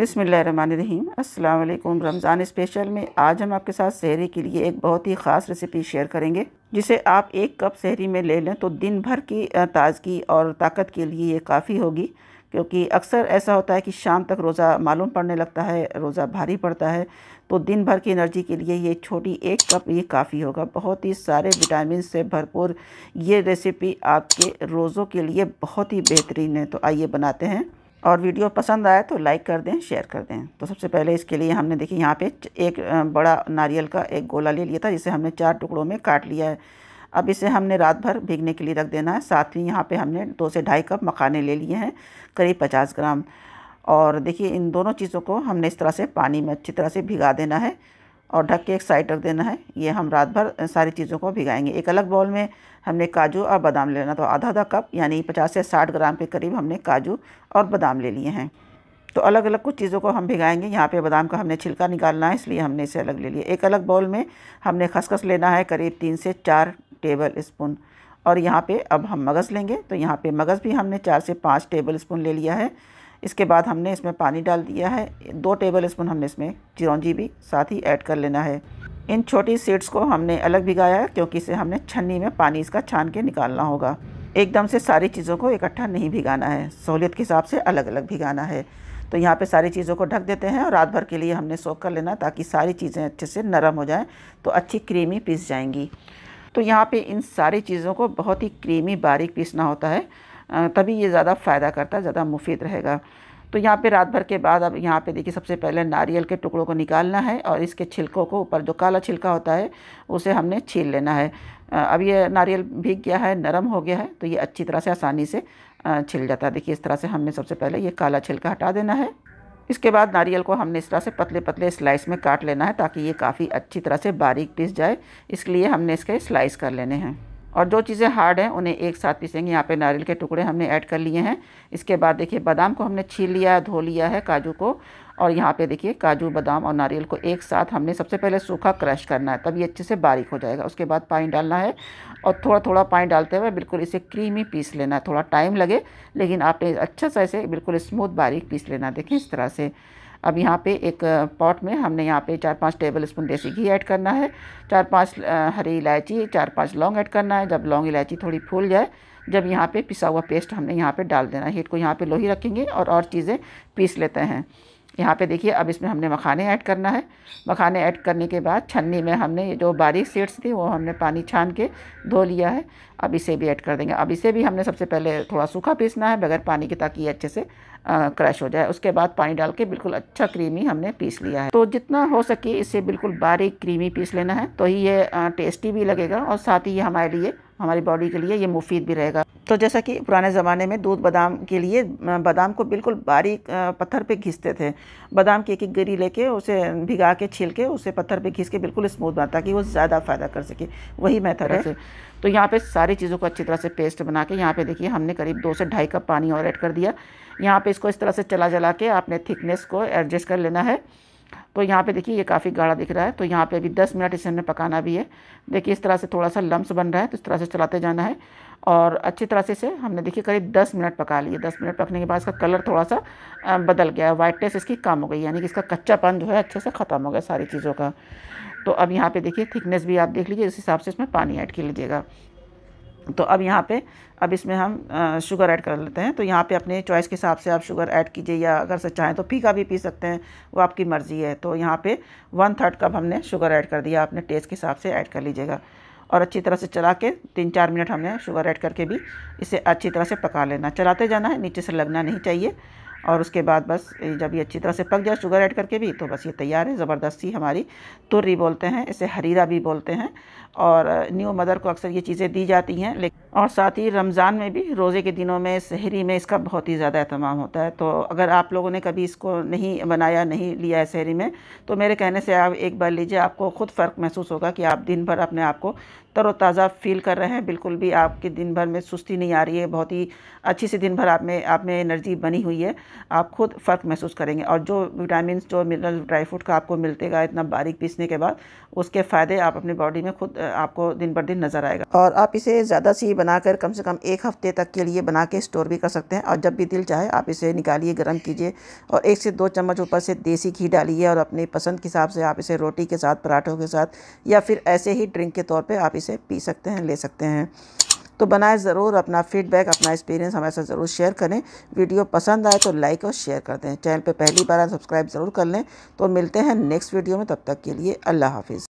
बिसमीम अल्लाम रमज़ान स्पेशल में आज हम आपके साथ सहरी के लिए एक बहुत ही ख़ास रेसिपी शेयर करेंगे जिसे आप एक कप सहरी में ले लें तो दिन भर की ताज़गी और ताकत के लिए ये काफ़ी होगी क्योंकि अक्सर ऐसा होता है कि शाम तक रोज़ा मालूम पड़ने लगता है रोज़ा भारी पड़ता है तो दिन भर की एनर्जी के लिए ये छोटी एक कप ये काफ़ी होगा बहुत ही सारे विटामिन से भरपूर ये रेसिपी आपके रोज़ों के लिए बहुत ही बेहतरीन है तो आइए बनाते हैं और वीडियो पसंद आए तो लाइक कर दें शेयर कर दें तो सबसे पहले इसके लिए हमने देखिए यहाँ पे एक बड़ा नारियल का एक गोला ले लिया था जिसे हमने चार टुकड़ों में काट लिया है अब इसे हमने रात भर भीगने के लिए रख देना है साथ ही यहाँ पे हमने दो से ढाई कप मखाने ले लिए हैं करीब पचास ग्राम और देखिए इन दोनों चीज़ों को हमने इस तरह से पानी में अच्छी तरह से भिगा देना है और ढक के एक साइड रख देना है ये हम रात भर सारी चीज़ों को भिगाएंगे एक अलग बाउल में हमने काजू और बादाम लेना तो आधा आधा कप यानी 50 से 60 ग्राम के करीब हमने काजू और बादाम ले लिए हैं तो अलग अलग कुछ चीज़ों को हम भिगाएंगे यहाँ पे बादाम का हमने छिलका निकालना है इसलिए हमने इसे अलग ले लिया एक अलग बाउल में हमने खसखस लेना है करीब तीन से चार टेबल स्पून और यहाँ पर अब हम मगज़ लेंगे तो यहाँ पर मगज़ भी हमने चार से पाँच टेबल स्पून ले लिया है इसके बाद हमने इसमें पानी डाल दिया है दो टेबल स्पून हमने इसमें चिरौंजी भी साथ ही ऐड कर लेना है इन छोटी सीड्स को हमने अलग भिगाया है क्योंकि इसे हमने छन्नी में पानी इसका छान के निकालना होगा एकदम से सारी चीज़ों को इकट्ठा नहीं भिगाना है सहूलियत के हिसाब से अलग अलग भिगाना है तो यहाँ पे सारी चीज़ों को ढक देते हैं और रात भर के लिए हमने सोख कर लेना ताकि सारी चीज़ें अच्छे से नरम हो जाएं तो अच्छी क्रीमी पीस जाएंगी तो यहाँ पे इन सारी चीज़ों को बहुत ही क्रीमी बारीक पीसना होता है तभी ये ज़्यादा फ़ायदा करता है ज़्यादा मुफीद रहेगा तो यहाँ पे रात भर के बाद अब यहाँ पे देखिए सबसे पहले नारियल के टुकड़ों को निकालना है और इसके छिलकों को ऊपर जो काला छिलका होता है उसे हमने छील लेना है अब ये नारियल भीग गया है नरम हो गया है तो ये अच्छी तरह से आसानी से छिल जाता है देखिए इस तरह से हमने सबसे पहले ये काला छिलका हटा देना है इसके बाद नारियल को हमने इस तरह से पतले पतले स्लाइस में काट लेना है ताकि ये काफ़ी अच्छी तरह से बारीक पीस जाए इसलिए हमने इसके स्लाइस कर लेने हैं और जो चीज़ें हार्ड हैं उन्हें एक साथ पीसेंगे यहाँ पे नारियल के टुकड़े हमने ऐड कर लिए हैं इसके बाद देखिए बादाम को हमने छील लिया है धो लिया है काजू को और यहाँ पे देखिए काजू बादाम और नारियल को एक साथ हमने सबसे पहले सूखा क्रश करना है तब ये अच्छे से बारीक हो जाएगा उसके बाद पानी डालना है और थोड़ा थोड़ा पानी डालते हुए बिल्कुल इसे क्रीमी पीस लेना है थोड़ा टाइम लगे लेकिन आपने अच्छा सा इसे बिल्कुल स्मूथ बारीक पीस लेना देखें इस तरह से अब यहाँ पे एक पॉट में हमने यहाँ पे चार पाँच टेबल स्पून देसी घी ऐड करना है चार पाँच हरी इलायची चार पाँच लौंग ऐड करना है जब लौंग इलायची थोड़ी फूल जाए जब यहाँ पे पिसा हुआ पेस्ट हमने यहाँ पे डाल देना है हीट को यहाँ पे लोही रखेंगे और और चीज़ें पीस लेते हैं यहाँ पे देखिए अब इसमें हमने मखाने ऐड करना है मखाने ऐड करने के बाद छन्नी में हमने जो बारीक सीड्स थी वो हमने पानी छान के धो लिया है अब इसे भी ऐड कर देंगे अब इसे भी हमने सबसे पहले थोड़ा सूखा पीसना है बगैर पानी के ताकि ये अच्छे से क्रश हो जाए उसके बाद पानी डाल के बिल्कुल अच्छा क्रीमी हमने पीस लिया है तो जितना हो सके इसे बिल्कुल बारीक क्रीमी पीस लेना है तो ही ये टेस्टी भी लगेगा और साथ ही ये हमारे लिए हमारी बॉडी के लिए ये मुफीद भी रहेगा तो जैसा कि पुराने ज़माने में दूध बादाम के लिए बादाम को बिल्कुल बारीक पत्थर पे घिसते थे बादाम की एक एक गरी लेके उसे भिगा के छील के उसे पत्थर पे घिस के बिल्कुल स्मूथ बना ताकि वो ज़्यादा फ़ायदा कर सके वही मेथड है तो यहाँ पे सारी चीज़ों को अच्छी तरह से पेस्ट बना के यहाँ पे देखिए हमने करीब दो से ढाई कप पानी और ऐड कर दिया यहाँ पे इसको इस तरह से चला जला के आपने थिकनेस को एडजस्ट कर लेना है तो यहाँ पे देखिए ये काफ़ी गाढ़ा दिख रहा है तो यहाँ पे अभी 10 मिनट इसे हमें पकाना भी है देखिए इस तरह से थोड़ा सा लम्स बन रहा है तो इस तरह से चलाते जाना है और अच्छी तरह से इसे हमने देखिए करीब 10 मिनट पका लिए 10 मिनट पकने के बाद इसका कलर थोड़ा सा बदल गया वाइटनेस इसकी कम हो गई यानी कि इसका कच्चापन जो है अच्छे से ख़त्म हो गया सारी चीज़ों का तो अब यहाँ पर देखिए थिकनेस भी आप देख लीजिए उस हिसाब से इसमें पानी ऐड कर लीजिएगा तो अब यहाँ पे अब इसमें हम शुगर ऐड कर लेते हैं तो यहाँ पे अपने चॉइस के हिसाब से आप शुगर ऐड कीजिए या अगर से चाहें तो फीका भी पी सकते हैं वो आपकी मर्ज़ी है तो यहाँ पे वन थर्ड कप हमने शुगर ऐड कर दिया आपने टेस्ट के हिसाब से ऐड कर लीजिएगा और अच्छी तरह से चला के तीन चार मिनट हमने शुगर ऐड करके भी इसे अच्छी तरह से पका लेना चलाते जाना है नीचे से लगना नहीं चाहिए और उसके बाद बस जब ये अच्छी तरह से पक जाए शुगर ऐड करके भी तो बस ये तैयार है ज़बरदस्ती हमारी तुर्री बोलते हैं इसे हरीरा भी बोलते हैं और न्यू मदर को अक्सर ये चीज़ें दी जाती हैं लेकिन और साथ ही रमज़ान में भी रोज़े के दिनों में शहरी में इसका बहुत ही ज़्यादा अहतमाम होता है तो अगर आप लोगों ने कभी इसको नहीं बनाया नहीं लिया है शहरी में तो मेरे कहने से आप एक बार लीजिए आपको ख़ुद फ़र्क महसूस होगा कि आप दिन भर अपने आप को तरोताज़ा फील कर रहे हैं बिल्कुल भी आपके दिन भर में सुस्ती नहीं आ रही है बहुत ही अच्छी से दिन भर आप में आप में एनर्जी बनी हुई है आप खुद फ़र्क महसूस करेंगे और जो विटामिन जो मिनरल ड्राई फ्रूट का आपको मिलतेगा इतना बारीक पीसने के बाद उसके फ़ायदे आप अपनी बॉडी में खुद आपको दिन पर दिन नज़र आएगा और आप इसे ज़्यादा सी बनाकर कम से कम एक हफ्ते तक के लिए बना के स्टोर भी कर सकते हैं और जब भी दिल चाहे आप इसे निकालिए गर्म कीजिए और एक से दो चम्मच ऊपर से देसी घी डालिए और अपने पसंद के हिसाब से आप इसे रोटी के साथ पराठों के साथ या फिर ऐसे ही ड्रिंक के तौर पर आप इसे पी सकते हैं ले सकते हैं तो बनाए ज़रूर अपना फीडबैक अपना एक्सपीरियंस हमारे साथ ज़रूर शेयर करें वीडियो पसंद आए तो लाइक और शेयर कर दें चैनल पर पहली बार सब्सक्राइब ज़रूर कर लें तो मिलते हैं नेक्स्ट वीडियो में तब तक के लिए अल्लाह हाफिज़